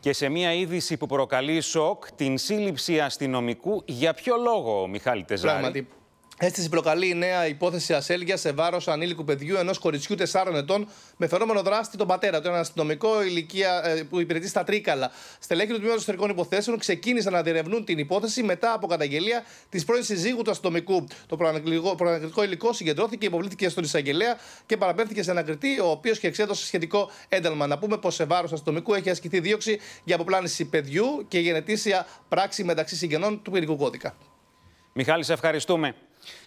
Και σε μια είδηση που προκαλεί σοκ, την σύλληψη αστυνομικού για ποιο λόγο, Μιχάλη Τεζάρη. Αίσθηση προκαλεί η νέα υπόθεση ασέλγια σε βάρος ανήλικου παιδιού ενός κοριτσιού 4 ετών με φερόμενο δράστη τον πατέρα του. Ένα αστυνομικό ηλικία ε, που υπηρετεί στα Τρίκαλα. Στελέχη του Τμήματος Εσωτερικών Υποθέσεων ξεκίνησαν να διερευνούν την υπόθεση μετά από καταγγελία της πρώην συζύγου του αστυνομικού. Το προανακριτικό υλικό συγκεντρώθηκε, υποβλήθηκε στον εισαγγελέα και παραπέμφθηκε σε ανακριτή, ο οποίος και εξέδωσε σχετικό ένταλμα. Να πούμε πως σε βάρος αστυνομικού έχει ασκηθεί δίωξη για αποπλάνηση παιδιού και γενετήσια πράξη μεταξύ συγγενών του ποινικού κώδικα. Μιχάλη, σε ευχαριστούμε.